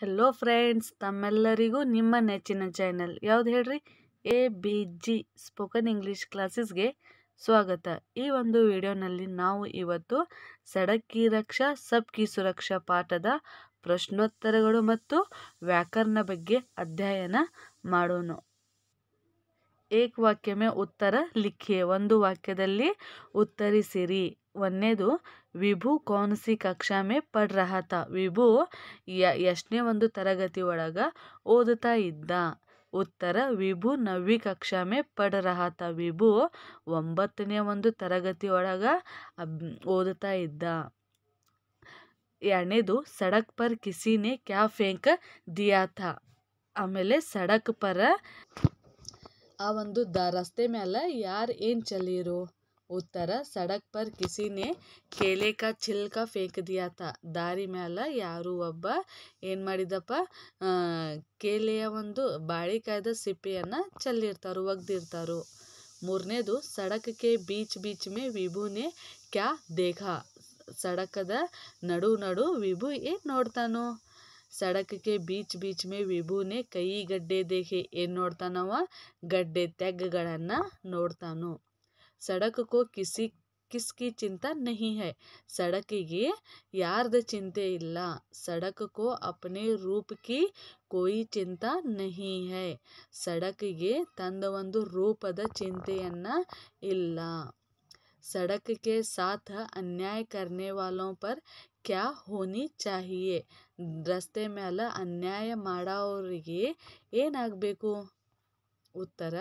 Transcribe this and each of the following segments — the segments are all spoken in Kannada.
ಹೆಲೋ ಫ್ರೆಂಡ್ಸ್ ತಮ್ಮೆಲ್ಲರಿಗೂ ನಿಮ್ಮ ನೆಚ್ಚಿನ ಚಾನೆಲ್ ಯಾವ್ದು ಹೇಳ್ರಿ A B G spoken English ಕ್ಲಾಸಸ್ಗೆ ಸ್ವಾಗತ ಈ ಒಂದು ವಿಡಿಯೋನಲ್ಲಿ ನಾವು ಇವತ್ತು ಸಡಕ್ಕಿ ರಕ್ಷಾ ಸಬ್ ಸುರಕ್ಷಾ ಪಾಠದ ಪ್ರಶ್ನೋತ್ತರಗಳು ಮತ್ತು ವ್ಯಾಕರಣ ಬಗ್ಗೆ ಅಧ್ಯಯನ ಮಾಡೋಣ ಏಕ್ ವಾಕ್ಯಮೆ ಉತ್ತರ ಲಿಖಿಯೇ ಒಂದು ವಾಕ್ಯದಲ್ಲಿ ಉತ್ತರಿಸಿರಿ ಒಂದನೇದು ವಿಭು ಕೌನ್ಸಿ ಕಕ್ಷಾ ಮೇ ಪಡ್ ವಿಭು ಯ ಎಷ್ಟನೇ ಒಂದು ತರಗತಿ ಒಳಗ ಓದುತ್ತಾ ಇದ್ದ ಉತ್ತರ ವಿಭು ನವ್ವಿ ಕಕ್ಷಾ ಮೇ ಪಡ್ ವಿಭು ಒಂಬತ್ತನೇ ಒಂದು ತರಗತಿ ಒಳಗೆ ಓದುತ್ತಾ ಇದ್ದ ಎರಡನೇದು ಸಡಕ್ ಪರ್ ಕಿಸಿನೇ ಕ್ಯಾ ಫೇಂಕ ದಿಯಾತ ಆಮೇಲೆ ಸಡಕ್ ಪರ ಆ ಒಂದು ದ ರಸ್ತೆ ಮ್ಯಾಲ ಯಾರ್ ಏನ್ ಚೆಲ್ಲಿರು ಉತ್ತರ "ಸಡಕ್ ಪರ್ ಕಿಸಿನೇ ನೆ ಕೇಲೆ ಕಾ छिलका ಫೇಕ್ ದಾರಿ ಮ್ಯಾಲ ಯಾರು ಒಬ್ಬ ಏನ್ ಮಾಡಿದಪ್ಪ ಕೇಲೆಯ ಒಂದು ಬಾಳಿಕಾಯ್ದ ಸಿಪ್ಪೆಯನ್ನ ಚಲ್ಲಿರ್ತಾರು ಒಗ್ದಿರ್ತಾರು. ಮೂರನೇದು "ಸಡಕ್ ಬೀಚ್ ಬೀಚ್ ಮೇ ವಿಭುನೇ ಕ್ಯಾ क्या ಸಡಕದ ನಡು ನಡು ವಿಭು ಏನ್ ನೋಡ್ತಾನೋ? सड़क के बीच बीच में ವಿಭು ನೆ ಕೈಗಡ್ಡೆ ದೇಕೆ ಏನ್ ನೋಡ್ತಾನವ गड्ढे ತೆಗ್ಗಗಳನ್ನ ನೋಡ್ತಾನು सड़क को किसी किसकी चिंता नहीं है सड़क सड़किगे ಯಾರ್ದ चिंते इला सड़क को अपने रूप की कोई चिंता नहीं है सड़क ये ಒಂದು ರೂಪದ चिंतना इला सड़क के साथ अन्याय करने वालों पर क्या होनी चाहिए ರಸ್ತೆ ಮ್ಯಾಲ ಅನ್ಯಾಯ ಮಾಡೋರಿಗೆ ಏನಾಗಬೇಕು ಉತ್ತರ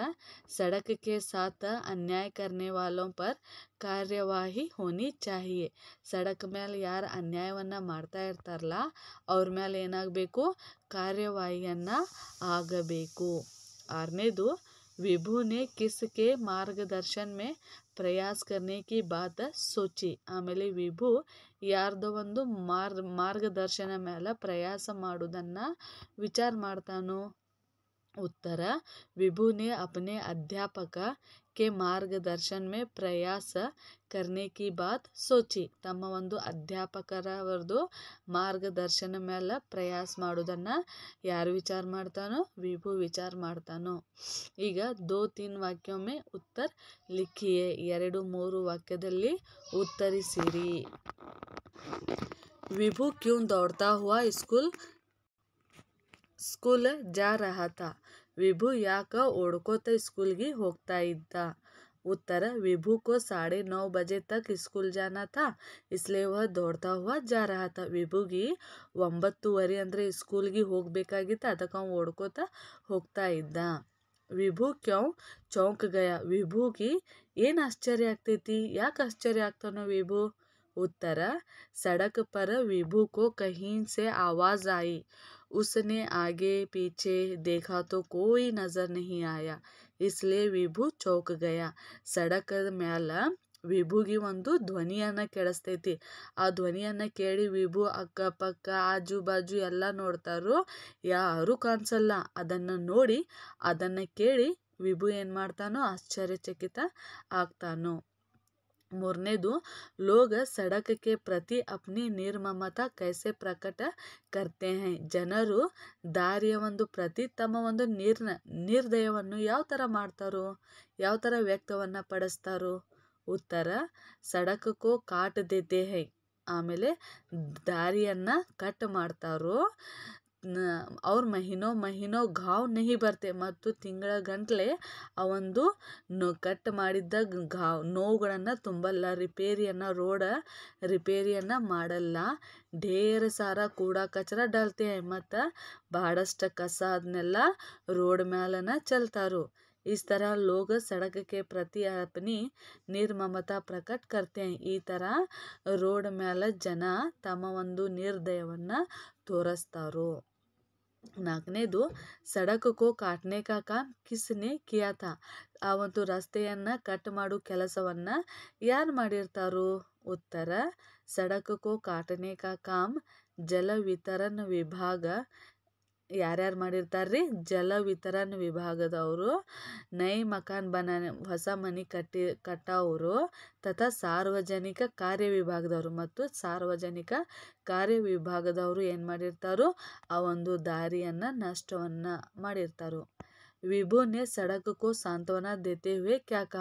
ಸಡಕಕ್ಕೆ ಸಾಥ ಅನ್ಯಾಯ ಕರ್ನೆ करने ಪರ್ ಕಾರ್ಯವಾಹಿ ಹೋನಿ ಚಾಹಿಯೇ ಸಡಕ್ ಮೇಲೆ ಯಾರು ಅನ್ಯಾಯವನ್ನು ಮಾಡ್ತಾ ಇರ್ತಾರಲ್ಲ ಅವ್ರ ಮೇಲೆ ಏನಾಗಬೇಕು ಕಾರ್ಯವಾಹಿಯನ್ನು ಆಗಬೇಕು ಆರನೇದು ವಿಭುನೆ ने किसके मार्गदर्शन में प्रयास करने ಸೋಚಿ ಆಮೇಲೆ ವಿಭು ಯಾರ್ದೋ ಒಂದು ಮಾರ್ ಮಾರ್ಗದರ್ಶನ ಮೇಲೆ ಪ್ರಯಾಸ ಮಾಡುದನ್ನ ವಿಚಾರ ಮಾಡ್ತಾನೋ ಉತ್ತರ ವಿಭುನೆ ಅಪನೆ ಅಧ್ಯಾಪಕ के मार्गदर्शन में प्रयास करने की बात ಸೋಚಿ ತಮ್ಮ ಒಂದು ಅಧ್ಯಾಪಕರವರದು ಮಾರ್ಗದರ್ಶನ ಮೇಲೆ ಪ್ರಯಾಸ ಮಾಡೋದನ್ನು ಯಾರು ವಿಚಾರ ಮಾಡ್ತಾನೋ ವಿಭು ವಿಚಾರ ಮಾಡ್ತಾನೋ ಈಗ ದೋ ತೀನ್ ವಾಕ್ಯೊಮ್ಮೆ ಉತ್ತರ ಲಿಖಿಯೇ ಎರಡು ಮೂರು ವಾಕ್ಯದಲ್ಲಿ ಉತ್ತರಿಸಿರಿ ವಿಭು ಕ್ಯೂ ದೌಡ್ತಾ ಹುವಾ ಸ್ಕೂಲ್ ಸ್ಕೂಲ್ ಜಾ ರಹಾ विभु याक ओडकोत स्कूल हा उत्तर विभु को साढ़े नौ बजे तक स्कूल जाना था इसलिए वह दौड़ता हुआ जा रहा था विभुगी वरी अंदरे स्कूल होग बेगित अदक ओडकोत हा विभु क्यों चौंक गया विभुगी ऐन आश्चर्य आगे याक आश्चर्य आगतनो विभु उत्तर सड़क पर विभु को कहीं से आवाज आई उसने आगे पीछे देखा तो कोई नजर नहीं इसलिए ಇಸ್ಲೇ ವಿಭು ಗಯಾ ಸಡಕದ ಮ್ಯಾಲ ವಿಭುಗೆ ಒಂದು ಧ್ವನಿಯನ್ನು ಕೇಳಿಸ್ತೈತಿ ಆ ಧ್ವನಿಯನ್ನು ಕೇಳಿ ವಿಭು ಅಕ್ಕಪಕ್ಕ ಆಜು ಬಾಜು ಎಲ್ಲ ನೋಡ್ತಾರೋ ಯಾರೂ ಕಾಣಿಸಲ್ಲ ಅದನ್ನು ನೋಡಿ ಅದನ್ನು ಕೇಳಿ ವಿಭು ಏನು ಮಾಡ್ತಾನೋ ಆಶ್ಚರ್ಯಚಕಿತ ಆಗ್ತಾನೋ ಮೂರನೇದು ಲೋಗ ಸಡಕಕ್ಕೆ ಪ್ರತಿ ಅಪ್ನಿ ನಿರ್ಮಮತ ಕೈಸೆ ಪ್ರಕಟ ಕರ್ತೆ ಹೈ ಜನರು ದಾರಿಯ ಒಂದು ಪ್ರತಿ ತಮ್ಮ ಒಂದು ನಿರ್ನ ನಿರ್ದಯವನ್ನು ಯಾವ ಥರ ಮಾಡ್ತಾರೋ ಯಾವ ಥರ ವ್ಯಕ್ತವನ್ನು ಪಡಿಸ್ತಾರೋ ಉತ್ತರ ಸಡಕಕ್ಕೂ ಕಾಟ ದೇತೆ ಹೈ ಆಮೇಲೆ ದಾರಿಯನ್ನು ಕಟ್ ಮಾಡ್ತಾರೋ ಅವ್ರ ಮಹಿನೋ ಮಹಿನೋ ಘಾವ್ ನಹಿ ಬರ್ತೆ ಮತ್ತು ತಿಂಗಳ ಗಂಟಲೆ ಆ ಒಂದು ನೋ ಕಟ್ ಮಾಡಿದ್ದ ಘಾವ್ ನೋವುಗಳನ್ನು ತುಂಬಲ್ಲ ರಿಪೇರಿಯನ್ನು ರೋಡ ರಿಪೇರಿಯನ್ನು ಮಾಡಲ್ಲ ಢೇರ ಸಾರ ಕೂಡ ಕಚರ ಡಲ್ತೆ ಮತ್ತು ಭಾಳಷ್ಟು ಕಸ ಅದನ್ನೆಲ್ಲ ರೋಡ್ ಮ್ಯಾಲನ ಚಲ್ತಾರು ಈ ಥರ ಲೋಗ ಸಡಗಕ್ಕೆ ಪ್ರತಿ ಅಪನಿ ನಿರ್ಮಮತ ನಿರ್ಮಮತಾ ಪ್ರಕಟ ಕರ್ತೆ ಈ ಥರ ರೋಡ್ ಮ್ಯಾಲ ಜನ ತಮ್ಮ ಒಂದು ನಿರ್ದಯವನ್ನು ತೋರಿಸ್ತಾರೋ ನಾಲ್ಕನೇದು ಸಡಕ್ ಕೋ ಕಾಟ್ನೆ ಕಾ ಕಾಮ್ ಕಿಸ್ನೆ ಕಿಯಾತ ಆ ಒಂದು ರಸ್ತೆಯನ್ನು ಕಟ್ ಮಾಡೋ ಕೆಲಸವನ್ನು ಯಾರು ಮಾಡಿರ್ತಾರೋ ಉತ್ತರ ಸಡಕಕ್ಕೋ ಕೋ ಕಾಟ್ನೆ ಜಲ ವಿತರಣ ವಿಭಾಗ ಯಾರ್ಯಾರು ಮಾಡಿರ್ತಾರೆ ರೀ ಜಲ ವಿತರಣ ವಿಭಾಗದವರು ನೈ ಮಕಾನ್ ಬನ ಹೊಸ ಮನೆ ಕಟ್ಟಿ ಕಟ್ಟವರು ತಥಾ ಸಾರ್ವಜನಿಕ ಕಾರ್ಯ ವಿಭಾಗದವರು ಮತ್ತು ಸಾರ್ವಜನಿಕ ಕಾರ್ಯ ವಿಭಾಗದವರು ಏನು ಮಾಡಿರ್ತಾರೋ ಆ ಒಂದು ದಾರಿಯನ್ನು ನಷ್ಟವನ್ನು ಮಾಡಿರ್ತಾರೋ ವಿಭು ನೆ ಸಾಂತ್ವನ ದೇತೆ ಹುವೆ ಕ್ಯಾಕ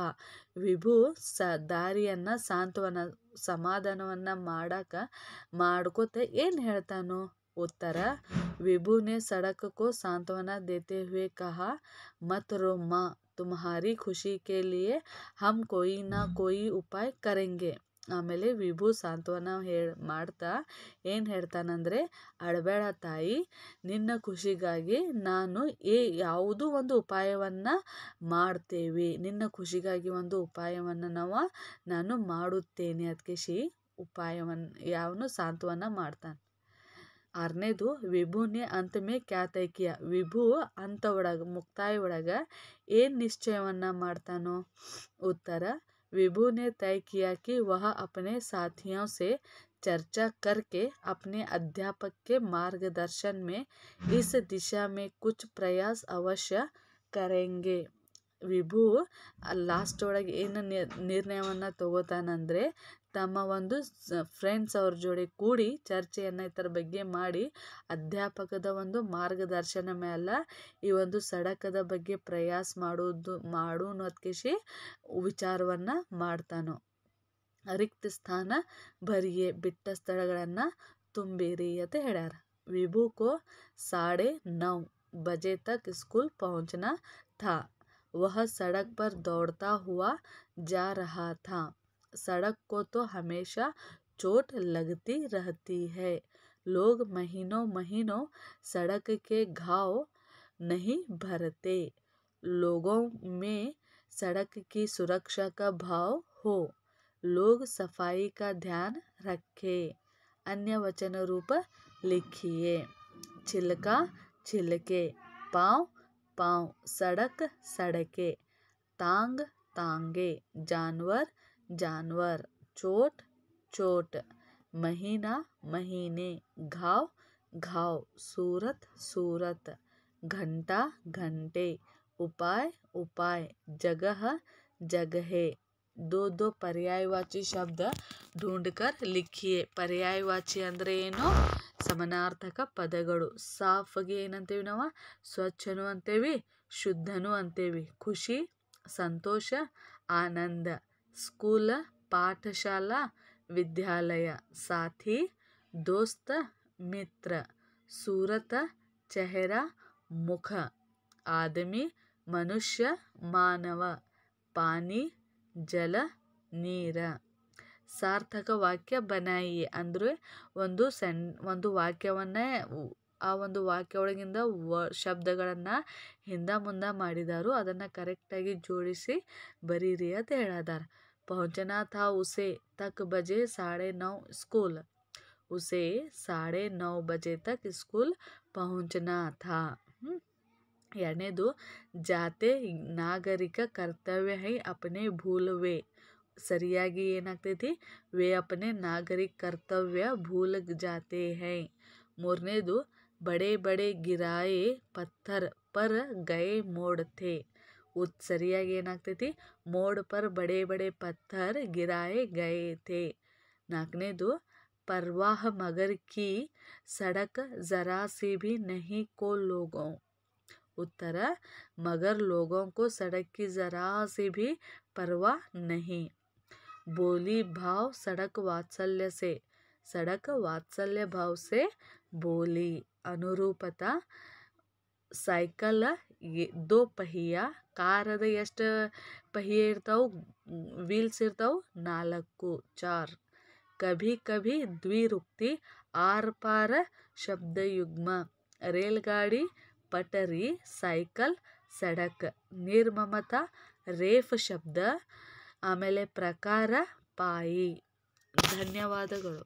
ವಿಭು ಸ ದಾರಿಯನ್ನು ಸಾಂತ್ವನ ಸಮಾಧಾನವನ್ನು ಮಾಡಕ್ಕೆ ಮಾಡ್ಕೋತ ಏನು ಹೇಳ್ತಾನೋ ಉತ್ತರ विभु ने सड़क को सांत्वना देते हुए कहा मत रो माँ तुम्हारी खुशी के लिए हम कोई ना कोई ಉಪಾಯ ಕರೆಂಗೆ ಆಮೇಲೆ ವಿಭು ಸಾಂತ್ವನ ಹೇಳ ಮಾಡ್ತಾ ಏನು ಹೇಳ್ತಾನಂದರೆ ಅಳಬೇಡ ತಾಯಿ ನಿನ್ನ ಖುಷಿಗಾಗಿ ನಾನು ಏ ಯಾವುದೂ ಒಂದು ಉಪಾಯವನ್ನು ಮಾಡ್ತೇವೆ ನಿನ್ನ ಖುಷಿಗಾಗಿ ಒಂದು ಉಪಾಯವನ್ನು ನಾವು ನಾನು ಮಾಡುತ್ತೇನೆ ಅದಕ್ಕೆ ಶಿ ಉಪಾಯವನ್ನು ಯಾವನು ಸಾಂತ್ವನ ಮಾಡ್ತಾನೆ ಆರನೇದು ವಿಭುನೇ ಅಂತ್ ಮೇ ಕ್ಯಾ ತೈ ಕಿಯಾ ವಿಭು ಅಂತ ಒಳಗೆ ಮುಕ್ತಾಯ ಒಳಗೆ ಏನು ನಿಶ್ಚಯವನ್ನು ಮಾಡ್ತಾನೋ ಉತ್ತರ विभु ने तय किया कि वह अपने साथियों से चर्चा करके अपने अध्यापक के मार्गदर्शन में इस दिशा में कुछ प्रयास अवश्य करेंगे ವಿಭು ಲಾಸ್ಟ್ ಒಳಗೆ ಏನು ನಿರ್ಣಯವನ್ನು ತಗೋತಾನಂದರೆ ತಮ್ಮ ಒಂದು ಫ್ರೆಂಡ್ಸ್ ಅವ್ರ ಜೋಡಿ ಕೂಡಿ ಚರ್ಚೆಯನ್ನು ಇದರ ಬಗ್ಗೆ ಮಾಡಿ ಅಧ್ಯಾಪಕದ ಒಂದು ಮಾರ್ಗದರ್ಶನ ಮ್ಯಾಲ ಈ ಒಂದು ಸಡಕದ ಬಗ್ಗೆ ಪ್ರಯಾಸ ಮಾಡೋದು ಮಾಡು ಅನ್ನೋದ್ಕಿಸಿ ವಿಚಾರವನ್ನು ಮಾಡ್ತಾನೋ ರಿಕ್ತ ಸ್ಥಾನ ಬರಿಯೇ ಬಿಟ್ಟ ಸ್ಥಳಗಳನ್ನು ತುಂಬಿರಿ ಅಂತ ಹೇಳ್ಯಾರ ವಿಭೂಕೋ ಸಾಡೆ ನೌ ಬಜೆ ತಕ್ ಸ್ಕೂಲ್ पहुंचना ಥಾ ವಹ ಸಡಕ್ पर दौड़ता हुआ जा रहा था सड़क को तो हमेशा चोट लगती रहती है लोग महीनों महीनों सड़क के घाव नहीं भरते लोगों में सड़क की सुरक्षा का भाव हो लोग सफाई का ध्यान रखें अन्य वचन रूप लिखिए छिलका छिलके पाँव पाँव सड़क सड़के तांग तांगे जानवर जानवर चोट चोट महीना महीने घाव घाव सूरत सूरत घंटा घंटे उपाय उपाय जगह जगहे दो दो पर्यायवाची शब्द ढूंढकर ಲಿಖಿಯೆ ಪರ್ಯಾಯವಾಚಿ ಅಂದರೆ ಏನು ಸಮನಾರ್ಥಕ ಪದಗಳು ಸಾಫ್ಗೆ ಏನಂತೇವಿ ನಾವು ಸ್ವಚ್ಛನು ಅಂತೇವಿ ಶುದ್ಧನೂ ಅಂತೇವಿ ಖುಷಿ ಸಂತೋಷ ಆನಂದ ಸ್ಕೂಲ ಪಾಠಶಾಲಾ ವಿದ್ಯಾಲಯ ಸಾಥಿ ದೋಸ್ತ ಮಿತ್ರ ಸೂರತ ಚೆಹರಾ ಮುಖ ಆದಮಿ ಮನುಷ್ಯ ಮಾನವ ಪಾನಿ ಜಲ ನೀರ ಸಾರ್ಥಕ ವಾಕ್ಯ ಬನಾಯಿ ಅಂದರೆ ಒಂದು ಸೆನ್ ಒಂದು ವಾಕ್ಯವನ್ನೇ ಆ ಒಂದು ವಾಕ್ಯ ಒಳಗಿನ ಪದಗಳನ್ನು ಹಿಂದಾಮುಂದಾ ಮಾಡಿದರೂ ಅದನ್ನ ಕರೆಕ್ಟಾಗಿ ಜೋಡಿಸಿ ಬರಿರಿ ಅಂತ ಹೇಳಾದರೂ ಪ پہنچನ تھا اسے تک بجے 9:30 ಸ್ಕೂಲ್ اسے 9:30 بجے تک ಸ್ಕೂಲ್ پہنچنا تھا ಎರಡನೇದು جاتے ನಾಗರಿಕ ಕರ್ತವ್ಯ ಕೈ apne bhulve ಸರಿಯಾಗಿ ಏನಾಗ್ತಿತಿ वे अपने नागरिक कर्तव्य भूल जाते हैं ಮೂರನೇದು बड़े बड़े गिराए पत्थर पर गए मोड़ थे सरिया मोड़ पर बड़े बड़े पत्थर गिराए गए थे नाकने दो परवाह मगर की सड़क जरा सी भी नहीं को लोगों उत्तर मगर लोगों को सड़क की जरा सी भी परवाह नहीं बोली भाव सड़क वात्सल्य से ಸಡಕ ವಾತ್ಸಲ್ಯ ಭಾವಸೆ ಬೋಲಿ ಅನುರೂಪತ ಸೈಕಲ್ ದೋ ಪಹಿಯ ಕಾರದ ಎಷ್ಟು ಪಹಿಯ ಇರ್ತಾವೆ ವೀಲ್ಸ್ ಇರ್ತಾವೆ ನಾಲ್ಕು ಚಾರ್ ಕಭಿ ಕಭಿ ದ್ವಿರುಕ್ತಿ ಆರ್ ಪಾರ ಯುಗ್ಮ ರೇಲ್ಗಾಡಿ ಪಟರಿ ಸೈಕಲ್ ಸಡಕ್ ನಿರ್ಮಮತ ರೇಫ್ ಶಬ್ದ ಆಮೇಲೆ ಪ್ರಕಾರ ಪಾಯಿ ಧನ್ಯವಾದಗಳು